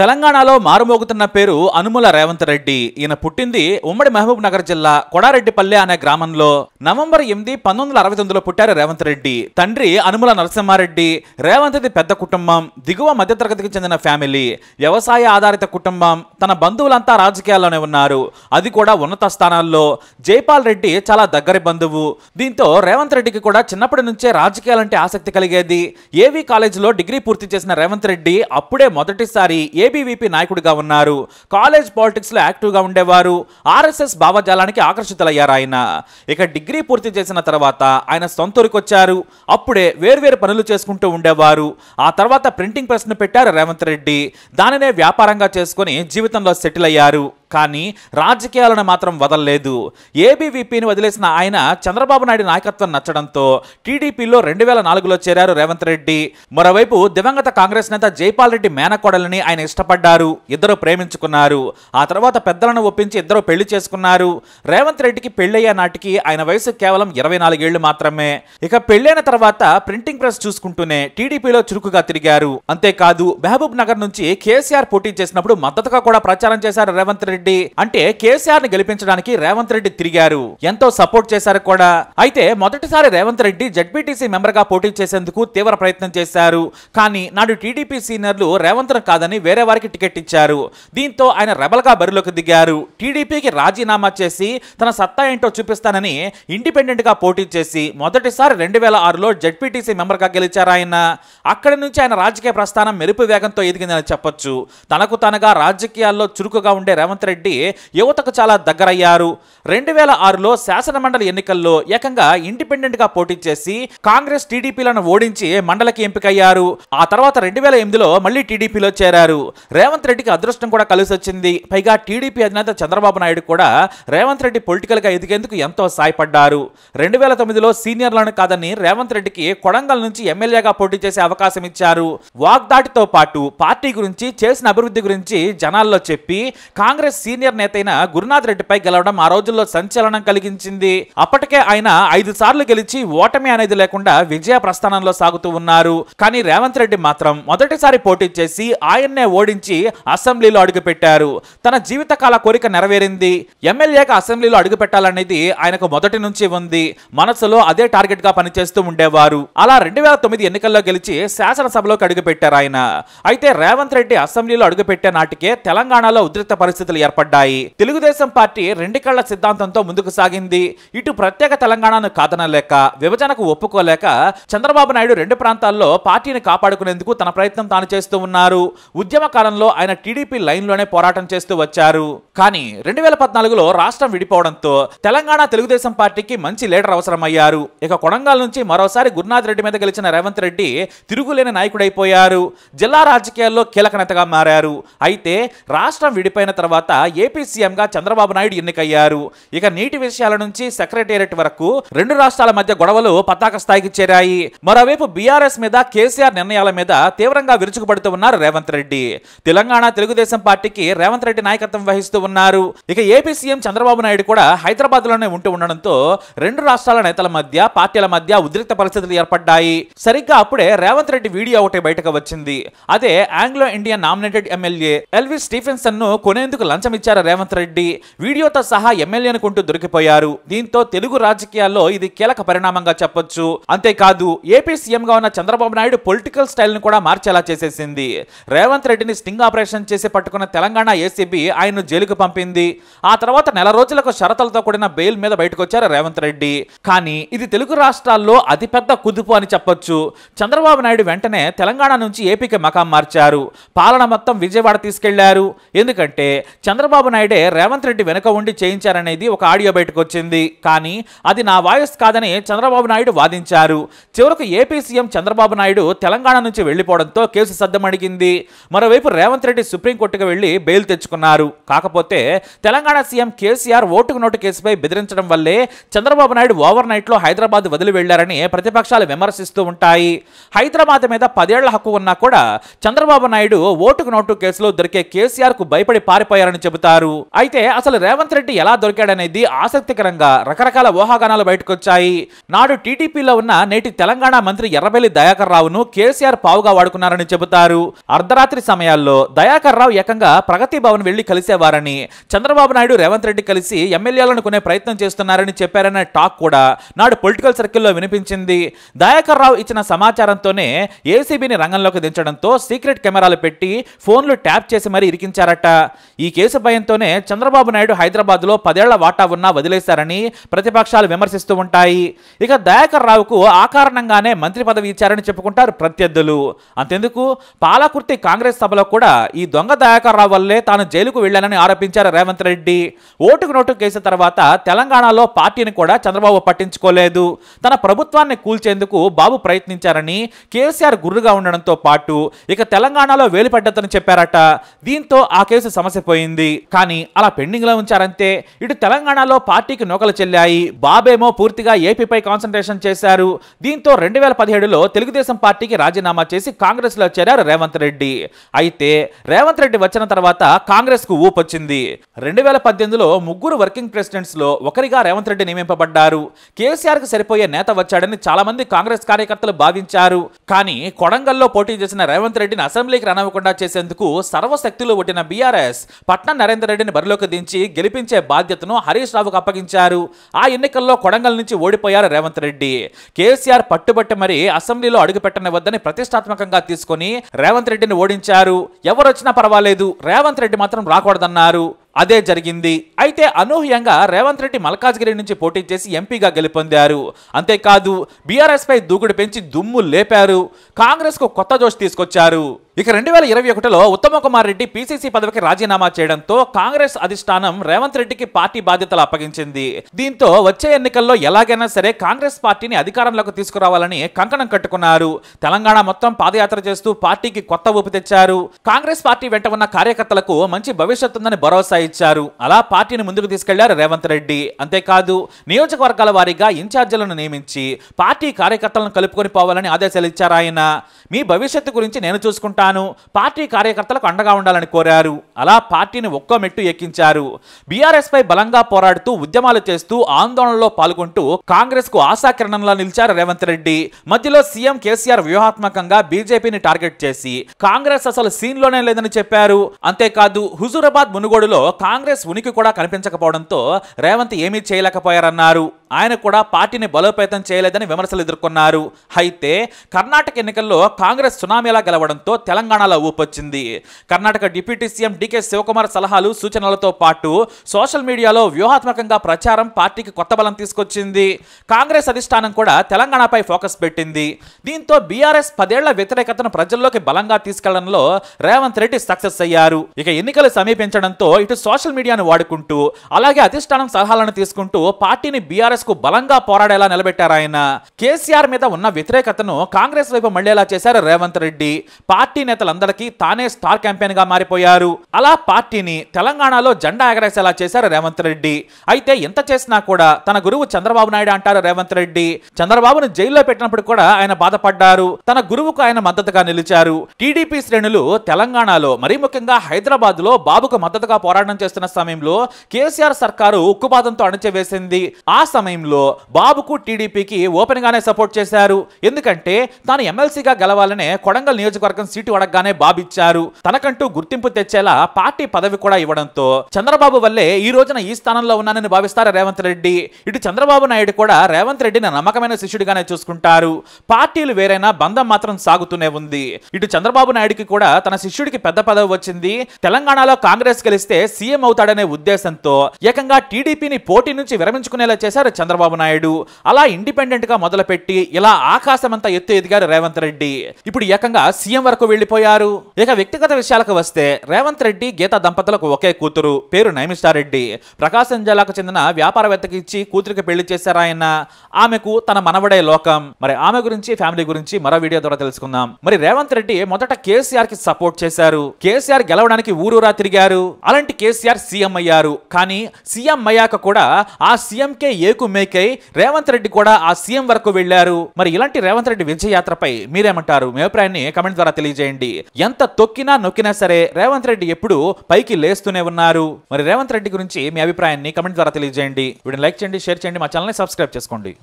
తెలంగాణలో మారుమోగుతున్న పేరు అనుముల రేవంత్ రెడ్డి ఈయన పుట్టింది ఉమ్మడి మహబూబ్ నగర్ జిల్లా కొడారెడ్డిపల్లె అనే గ్రామంలో నవంబర్ ఎనిమిది పంతొమ్మిది వందల అరవై తొమ్మిదిలో పుట్టారు రేవంత్ రెడ్డి తండ్రి అనుముల నరసింహారెడ్డి రేవంత్ది పెద్ద కుటుంబం దిగువ మధ్యతరగతికి చెందిన ఫ్యామిలీ వ్యవసాయ ఆధారిత కుటుంబం తన బంధువులంతా రాజకీయాల్లోనే ఉన్నారు అది కూడా ఉన్నత స్థానాల్లో జైపాల్ రెడ్డి చాలా దగ్గరి బంధువు దీంతో రేవంత్ రెడ్డికి కూడా చిన్నప్పటి నుంచే రాజకీయాలంటే ఆసక్తి కలిగేది ఏవి కాలేజీలో డిగ్రీ పూర్తి చేసిన రేవంత్ రెడ్డి అప్పుడే మొదటిసారి ఏబీవీపీ నాయకుడిగా ఉన్నారు కాలేజ్ పాలిటిక్స్లో యాక్టివ్గా ఉండేవారు ఆర్ఎస్ఎస్ భావజాలానికి ఆకర్షితులయ్యారు ఆయన ఇక డిగ్రీ పూర్తి చేసిన తర్వాత ఆయన సొంతూరికి వచ్చారు అప్పుడే వేర్వేరు పనులు చేసుకుంటూ ఉండేవారు ఆ తర్వాత ప్రింటింగ్ ప్రెస్ను పెట్టారు రేవంత్ రెడ్డి దానినే వ్యాపారంగా చేసుకుని జీవితంలో సెటిల్ అయ్యారు కానీ రాజకీయాలను మాత్రం వదలలేదు ఏబీవీపీని వదిలేసిన ఆయన చంద్రబాబు నాయుడు నాయకత్వం నచ్చడంతో టీడీపీలో రెండు వేల నాలుగులో చేరారు రేవంత్ రెడ్డి మరోవైపు దివంగత కాంగ్రెస్ నేత జైపాల్ రెడ్డి మేనకోడలని ఆయన ఇష్టపడ్డారు ఇద్దరు ప్రేమించుకున్నారు ఆ తర్వాత పెద్దలను ఒప్పించి ఇద్దరు పెళ్లి చేసుకున్నారు రేవంత్ రెడ్డికి పెళ్ళయ్యే నాటికి ఆయన వయసు కేవలం ఇరవై నాలుగేళ్లు మాత్రమే ఇక పెళ్ళైన తర్వాత ప్రింటింగ్ ప్రెస్ చూసుకుంటూనే టీడీపీలో చురుకుగా తిరిగారు అంతేకాదు మహబూబ్ నగర్ నుంచి కేసీఆర్ పోటీ చేసినప్పుడు మద్దతుగా కూడా ప్రచారం చేశారు రేవంత్ రెడ్డి రెడ్డి అంటే కేసీఆర్ ని గెలిపించడానికి రేవంత్ రెడ్డి తిరిగారు ఎంతో సపోర్ట్ చేశారు కూడా అయితే మొదటిసారి రేవంత్ రెడ్డి జడ్పీటీసీ మెంబర్ గా పోటీ చేసేందుకు తీవ్ర ప్రయత్నం చేశారు కానీ నాడు టీడీపీ సీనియర్లు రేవంత్ కాదని వేరే వారికి టికెట్ ఇచ్చారు దీంతో ఆయన రెబల్ గా బరిలోకి దిగారు టీడీపీకి రాజీనామా చేసి తన సత్తా ఏంటో చూపిస్తానని ఇండిపెండెంట్ గా పోటీ చేసి మొదటిసారి రెండు వేల ఆరులో జడ్పీటీసీ మెంబర్ గా గెలిచారు ఆయన అక్కడి నుంచి ఆయన రాజకీయ ప్రస్థానం మెరుపు వేగంతో ఎదిగిందని చెప్పొచ్చు తనకు తనగా రాజకీయాల్లో చురుకుగా ఉండే రేవంత్ రెడ్డి రెడ్డి యువతకు చాలా దగ్గరయ్యారు రెండు వేల ఆరులో శాసనమండలి ఎన్నికల్లో ఏకంగా ఇండిపెండెంట్ గా పోటీ చేసి కాంగ్రెస్ టీడీపీలను ఓడించి మండలికి ఎంపికయ్యారు ఆ తర్వాత రెండు వేల ఎనిమిదిలో మళ్ళీ టీడీపీలో చేరారు రేవంత్ రెడ్డికి అదృష్టం కూడా కలిసి వచ్చింది పైగా టీడీపీ అధినేత చంద్రబాబు నాయుడు కూడా రేవంత్ రెడ్డి పొలిటికల్ గా ఎదిగేందుకు ఎంతో సాయపడ్డారు రెండు వేల తొమ్మిదిలో సీనియర్లను కాదని రేవంత్ రెడ్డికి కొడంగల్ నుంచి ఎమ్మెల్యేగా పోటీ చేసే అవకాశం ఇచ్చారు వాగ్దాటితో పాటు పార్టీ గురించి చేసిన అభివృద్ధి గురించి జనాల్లో చెప్పి కాంగ్రెస్ సీనియర్ నేత అయిన గురునాథ్ రెడ్డిపై గెలవడం ఆ రోజుల్లో సంచలనం కలిగించింది అప్పటికే ఆయన ఐదు సార్లు గెలిచి ఓటమి అనేది లేకుండా విజయ ప్రస్థానంలో సాగుతూ ఉన్నారు కానీ రేవంత్ రెడ్డి మాత్రం మొదటిసారి పోటీ చేసి ఆయన్నే ఓడించి అసెంబ్లీలో అడుగుపెట్టారు తన జీవితకాల కోరిక నెరవేరింది ఎమ్మెల్యేగా అసెంబ్లీలో అడుగుపెట్టాలనేది ఆయనకు మొదటి నుంచి ఉంది మనసులో అదే టార్గెట్ గా పనిచేస్తూ ఉండేవారు అలా రెండు వేల తొమ్మిది ఎన్నికల్లో గెలిచి శాసనసభలోకి అడుగుపెట్టారు ఆయన అయితే రేవంత్ రెడ్డి అసెంబ్లీలో అడుగుపెట్టే నాటికే తెలంగాణలో ఉద్రిక్త పరిస్థితులు ఏర్పడ్డాయి తెలుగుదేశం పార్టీ రెండు కళ్ల సిద్ధాంతంతో ముందుకు సాగింది ఇటు ప్రత్యేక తెలంగాణను కాదనలేక విభజనకు ఒప్పుకోలేక చంద్రబాబు నాయుడు రెండు ప్రాంతాల్లో పార్టీని కాపాడుకునేందుకు తన ప్రయత్నం తాను చేస్తూ ఉన్నారు ఉద్యమ కాలంలో ఆయన టీడీపీ లైన్లోనే పోరాటం చేస్తూ వచ్చారు కానీ రెండు వేల పద్నాలుగులో రాష్ట్రం విడిపోవడంతో తెలంగాణ తెలుగుదేశం పార్టీకి మంచి లీడర్ అవసరమయ్యారు ఇక కొడంగాల్ నుంచి మరోసారి గురునాథ్ రెడ్డి మీద గెలిచిన రేవంత్ రెడ్డి తిరుగులేని నాయకుడైపోయారు జిల్లా రాజకీయాల్లో కీలక నేతగా మారారు అయితే రాష్ట్రం విడిపోయిన తర్వాత తర్వాత ఏపీ సీఎంగా చంద్రబాబు నాయుడు ఎన్నికయ్యారు ఇక నీటి విషయాల నుంచి సెక్రటేరియట్ వరకు రెండు రాష్ట్రాల మధ్య గొడవలు పతాక స్థాయికి చేరాయి మరోవైపు బీఆర్ఎస్ మీద కేసీఆర్ నిర్ణయాల మీద తీవ్రంగా విరుచుకుపడుతూ ఉన్నారు రేవంత్ రెడ్డి తెలంగాణ తెలుగుదేశం పార్టీకి రేవంత్ రెడ్డి నాయకత్వం వహిస్తూ ఉన్నారు ఇక ఏపీ సీఎం చంద్రబాబు నాయుడు కూడా హైదరాబాద్ లోనే ఉంటూ ఉండడంతో రెండు రాష్ట్రాల నేతల మధ్య పార్టీల మధ్య ఉద్రిక్త పరిస్థితులు ఏర్పడ్డాయి సరిగ్గా అప్పుడే రేవంత్ రెడ్డి వీడియో ఒకటి బయటకు వచ్చింది అదే Anglo Indian nominated MLA Elvis Stephenson ను కొనేందుకు లంచం లంచం ఇచ్చారు రేవంత్ రెడ్డి వీడియోతో సహా ఎమ్మెల్యేను కొంటూ దొరికిపోయారు దీంతో తెలుగు రాజకీయాల్లో ఇది కీలక పరిణామంగా చెప్పొచ్చు అంతేకాదు ఏపీ సీఎంగా ఉన్న చంద్రబాబు నాయుడు పొలిటికల్ స్టైల్ ను కూడా మార్చేలా చేసేసింది రేవంత్ రెడ్డిని స్టింగ్ ఆపరేషన్ చేసి పట్టుకున్న తెలంగాణ ఏసీబీ ఆయన్ను జైలుకు పంపింది ఆ తర్వాత నెల రోజులకు షరతులతో కూడిన బెయిల్ మీద బయటకు వచ్చారు రేవంత్ రెడ్డి కానీ ఇది తెలుగు రాష్ట్రాల్లో అతిపెద్ద కుదుపు అని చెప్పొచ్చు చంద్రబాబు నాయుడు వెంటనే తెలంగాణ నుంచి ఏపీకి మకాం మార్చారు పాలన మొత్తం విజయవాడ తీసుకెళ్లారు ఎందుకంటే చంద్రబాబు నాయుడే రేవంత్ రెడ్డి వెనుక ఉండి చేయించారనేది ఒక ఆడియో బయటకు వచ్చింది కానీ అది నా వాయిస్ కాదని చంద్రబాబు నాయుడు వాదించారు చివరకు ఏపీ సీఎం చంద్రబాబు నాయుడు తెలంగాణ నుంచి వెళ్లిపోవడంతో కేసు సద్దమడిగింది మరోవైపు రేవంత్ రెడ్డి సుప్రీంకోర్టుకు వెళ్లి బెయిల్ తెచ్చుకున్నారు కాకపోతే తెలంగాణ సీఎం కేసీఆర్ ఓటుకు నోటు కేసుపై బెదిరించడం వల్లే చంద్రబాబు నాయుడు ఓవర్ నైట్లో హైదరాబాద్ వదిలి వెళ్లారని ప్రతిపక్షాలు విమర్శిస్తూ ఉంటాయి హైదరాబాద్ మీద పదేళ్ల హక్కు ఉన్నా కూడా చంద్రబాబు నాయుడు ఓటుకు నోటు కేసులో దొరికే కేసీఆర్కు భయపడి పారిపోయారని చెబుతారు అయితే అసలు రేవంత్ రెడ్డి ఎలా దొరికాడనేది ఆసక్తికరంగా రకరకాల ఊహాగానాలు బయటకొచ్చాయి నాడు టీడీపీలో ఉన్న నేటి తెలంగాణ మంత్రి ఎర్రబెల్లి దయాకర్ రావును కేసీఆర్ పావుగా వాడుకున్నారని చెబుతారు అర్ధరాత్రి సమయాల్లో దయాకర్ రావు ఏకంగా ప్రగతి భవన్ వెళ్లి కలిసేవారని చంద్రబాబు నాయుడు రేవంత్ రెడ్డి కలిసి ఎమ్మెల్యేలను కొనే ప్రయత్నం చేస్తున్నారని చెప్పారనే టాక్ కూడా నాడు పొలిటికల్ సర్కిల్లో వినిపించింది దయాకర్ రావు ఇచ్చిన సమాచారంతోనే ఏసీబీని రంగంలోకి దించడంతో సీక్రెట్ కెమెరాలు పెట్టి ఫోన్లు ట్యాప్ చేసి మరీ ఇరికించారట ఈ కేసు దేశ భయంతోనే చంద్రబాబు నాయుడు హైదరాబాద్లో పదేళ్ల వాటా ఉన్నా వదిలేశారని ప్రతిపక్షాలు విమర్శిస్తూ ఉంటాయి ఇక దయాకర్ రావుకు ఆ కారణంగానే మంత్రి పదవి ఇచ్చారని చెప్పుకుంటారు ప్రత్యర్థులు అంతెందుకు పాలకుర్తి కాంగ్రెస్ సభలో కూడా ఈ దొంగ దయాకర్ రావు వల్లే తాను జైలుకు వెళ్ళానని ఆరోపించారు రేవంత్ రెడ్డి ఓటుకు నోటు కేసు తర్వాత తెలంగాణలో పార్టీని కూడా చంద్రబాబు పట్టించుకోలేదు తన ప్రభుత్వాన్ని కూల్చేందుకు బాబు ప్రయత్నించారని కేసీఆర్ గుర్రుగా ఉండడంతో పాటు ఇక తెలంగాణలో వేలుపడ్డతని చెప్పారట దీంతో ఆ కేసు సమస్య పోయింది ఉంది కానీ అలా పెండింగ్ లో ఉంచారంతే ఇటు తెలంగాణలో పార్టీకి నూకలు చెల్లాయి బాబేమో పూర్తిగా ఏపీపై కాన్సన్ట్రేషన్ చేశారు దీంతో రెండు వేల పదిహేడులో తెలుగుదేశం పార్టీకి రాజీనామా చేసి కాంగ్రెస్ లో చేరారు రేవంత్ రెడ్డి అయితే రేవంత్ రెడ్డి వచ్చిన తర్వాత కాంగ్రెస్ కు ఊపొచ్చింది రెండు వేల పద్దెనిమిదిలో ముగ్గురు వర్కింగ్ ప్రెసిడెంట్స్ లో ఒకరిగా రేవంత్ రెడ్డి నియమింపబడ్డారు కేసీఆర్ కు సరిపోయే నేత వచ్చాడని చాలా మంది కాంగ్రెస్ కార్యకర్తలు భావించారు కానీ కొడంగల్లో పోటీ చేసిన రేవంత్ రెడ్డిని అసెంబ్లీకి రానివ్వకుండా చేసేందుకు సర్వశక్తులు ఒట్టిన బీఆర్ఎస్ పట్నం నరేందర్ రెడ్డిని బరిలోకి దించి గెలిపించే బాధ్యతను హరీష్ రావుకు అప్పగించారు ఆ ఎన్నికల్లో కొడంగల్ నుంచి ఓడిపోయారు రేవంత్ రెడ్డి కేసీఆర్ పట్టుబట్టి మరి అసెంబ్లీలో అడుగుపెట్టనివద్దని ప్రతిష్టాత్మకంగా తీసుకుని రేవంత్ రెడ్డిని ఓడించారు ఎవరొచ్చినా పర్వాలేదు రేవంత్ రెడ్డి మాత్రం రాకూడదన్నారు అదే జరిగింది అయితే అనూహ్యంగా రేవంత్ రెడ్డి మల్కాజ్గిరి నుంచి పోటీ చేసి ఎంపీగా గెలుపొందారు అంతేకాదు బీఆర్ఎస్పై దూకుడు పెంచి దుమ్ము లేపారు కాంగ్రెస్కు కొత్త జోష్ తీసుకొచ్చారు ఇక రెండు వేల ఇరవై ఒకటిలో ఉత్తమ కుమార్ రెడ్డి పీసీసీ పదవికి రాజీనామా చేయడంతో కాంగ్రెస్ అధిష్టానం రేవంత్ రెడ్డికి పార్టీ బాధ్యతలు అప్పగించింది దీంతో వచ్చే ఎన్నికల్లో ఎలాగైనా సరే కాంగ్రెస్ పార్టీని అధికారంలోకి తీసుకురావాలని కంకణం కట్టుకున్నారు తెలంగాణ మొత్తం పాదయాత్ర చేస్తూ పార్టీకి కొత్త ఊపు తెచ్చారు కాంగ్రెస్ పార్టీ వెంట ఉన్న కార్యకర్తలకు మంచి భవిష్యత్తుందని భరోసా ఇచ్చారు అలా పార్టీని ముందుకు తీసుకెళ్లారు రేవంత్ రెడ్డి అంతేకాదు నియోజకవర్గాల వారీగా ఇన్ఛార్జీలను నియమించి పార్టీ కార్యకర్తలను కలుపుకొని పోవాలని ఆదేశాలు ఇచ్చారు ఆయన మీ భవిష్యత్తు గురించి నేను చూసుకుంటాను పార్టీ కార్యకర్తలకు అండగా ఉండాలని కోరారు అలా పార్టీని ఒక్కో మెట్టు ఎక్కించారు బీఆర్ఎస్పై బలంగా పోరాడుతూ ఉద్యమాలు చేస్తూ ఆందోళనలో పాల్గొంటూ కాంగ్రెస్ కు ఆశాకిరణంలో నిలిచారు రేవంత్ రెడ్డి మధ్యలో సీఎం కేసీఆర్ వ్యూహాత్మకంగా బీజేపీని టార్గెట్ చేసి కాంగ్రెస్ అసలు సీన్లోనే లేదని చెప్పారు అంతేకాదు హుజూరాబాద్ మునుగోడులో కాంగ్రెస్ ఉనికి కూడా కనిపించకపోవడంతో రేవంత్ ఏమీ చేయలేకపోయారన్నారు ఆయన కూడా పార్టీని బలోపేతం చేయలేదని విమర్శలు ఎదుర్కొన్నారు అయితే కర్ణాటక ఎన్నికల్లో కాంగ్రెస్ సునామీలా గెలవడంతో తెలంగాణలో ఊపొచ్చింది Karnataka deputy CM DK Shivakumar సలహాలు సూచనలతో పాటు సోషల్ మీడియాలో వ్యూహాత్మకంగా ప్రచారం పార్టీకి కొత్త బలం తీసుకొచ్చింది కాంగ్రెస్ అధిష్టానం కూడా తెలంగాణపై ఫోకస్ పెట్టింది దీంతో బీఆర్ఎస్ పదేళ్ల వ్యతిరేకతను ప్రజల్లోకి బలంగా తీసుకెళ్లడంలో రేవంత్ రెడ్డి సక్సెస్ అయ్యారు ఇక ఎన్నికలు సమీపించడంతో ఇటు సోషల్ మీడియాను వాడుకుంటూ అలాగే అధిష్టానం సలహాలను తీసుకుంటూ పార్టీని బీఆర్ఎస్ కు బలంగా పోరాడేలా నిలబెట్టారు ఆయన కేసీఆర్ మీద ఉన్న వ్యతిరేకతను కాంగ్రెస్ వైపు మళ్లేలా చేశారు రేవంత్ రెడ్డి పార్టీ నేతలందరికీ తానే స్టార్ క్యాంపెయిన్ గా మారిపోయారు అలా పార్టీని తెలంగాణలో జెండా ఎగరేసేలా చేశారు రేవంత్ రెడ్డి అయితే ఎంత చేసినా కూడా తన గురువు చంద్రబాబు నాయుడు అంటారు రేవంత్ రెడ్డి చంద్రబాబును జైల్లో పెట్టినప్పుడు కూడా ఆయన బాధపడ్డారు తన గురువుకు ఆయన మద్దతుగా నిలిచారు టీడీపీ శ్రేణులు తెలంగాణలో మరీ ముఖ్యంగా హైదరాబాద్ లో బాబుకు మద్దతుగా పోరాడిన ప్రయాణం చేస్తున్న సమయంలో కేసీఆర్ సర్కారు ఉక్కుపాదంతో అణచివేసింది ఆ సమయంలో బాబుకు టీడీపీకి ఓపెన్ గానే సపోర్ట్ చేశారు ఎందుకంటే తాను ఎమ్మెల్సీగా గెలవాలనే కొడంగల్ నియోజకవర్గం సీటు అడగగానే బాబు ఇచ్చారు తనకంటూ గుర్తింపు తెచ్చేలా పార్టీ పదవి కూడా ఇవ్వడంతో చంద్రబాబు వల్లే ఈ రోజున ఈ స్థానంలో ఉన్నానని భావిస్తారు రేవంత్ రెడ్డి ఇటు చంద్రబాబు నాయుడు కూడా రేవంత్ రెడ్డిని నమ్మకమైన శిష్యుడిగానే చూసుకుంటారు పార్టీలు వేరైనా బంధం మాత్రం సాగుతూనే ఉంది ఇటు చంద్రబాబు నాయుడుకి కూడా తన శిష్యుడికి పెద్ద పదవి వచ్చింది తెలంగాణలో కాంగ్రెస్ గెలిస్తే సీఎం అవుతాడనే ఉద్దేశంతో ఏకంగా టీడీపీని పోటీ నుంచి విరమించుకునేలా చేశారు చంద్రబాబు నాయుడు అలా ఇండిపెండెంట్ గా మొదలుపెట్టి ఇలా ఆకాశమంతా ఎత్తు ఎదిగారు రేవంత్ రెడ్డి ఇప్పుడు ఏకంగా సీఎం వరకు వెళ్లిపోయారు ఇక వ్యక్తిగత విషయాలకు వస్తే రేవంత్ రెడ్డి గీతా దంపతులకు ఒకే కూతురు పేరు నైమిషారెడ్డి ప్రకాశం జిల్లాకు చెందిన వ్యాపారవేత్తకి ఇచ్చి కూతురికి పెళ్లి చేశారాయన ఆమెకు తన మనవడే లోకం మరి ఆమె గురించి ఫ్యామిలీ గురించి మరో వీడియో ద్వారా తెలుసుకుందాం మరి రేవంత్ రెడ్డి మొదట కేసీఆర్ కి సపోర్ట్ చేశారు కేసీఆర్ గెలవడానికి ఊరూరా తిరిగారు అలాంటి కేసీఆర్ సీఎం అయ్యారు కానీ సీఎం అయ్యాక కూడా ఆ సీఎంకే ఏకు మేకై రేవంత్ రెడ్డి కూడా ఆ సీఎం వరకు వెళ్లారు మరి ఇలాంటి రేవంత్ రెడ్డి విజయయాత్రపై మీరేమంటారు మీ అభిప్రాయాన్ని కమెంట్ ద్వారా తెలియజేయండి ఎంత తొక్కినా నొక్కినా సరే రేవంత్ రెడ్డి ఎప్పుడు పైకి లేస్తూనే ఉన్నారు మరి రేవంత్ రెడ్డి గురించి మీ అభిప్రాయాన్ని కమెంట్ ద్వారా తెలియజేయండి వీడిని లైక్ చేయండి షేర్ చేయండి మా ఛానల్ని సబ్స్క్రైబ్ చేసుకోండి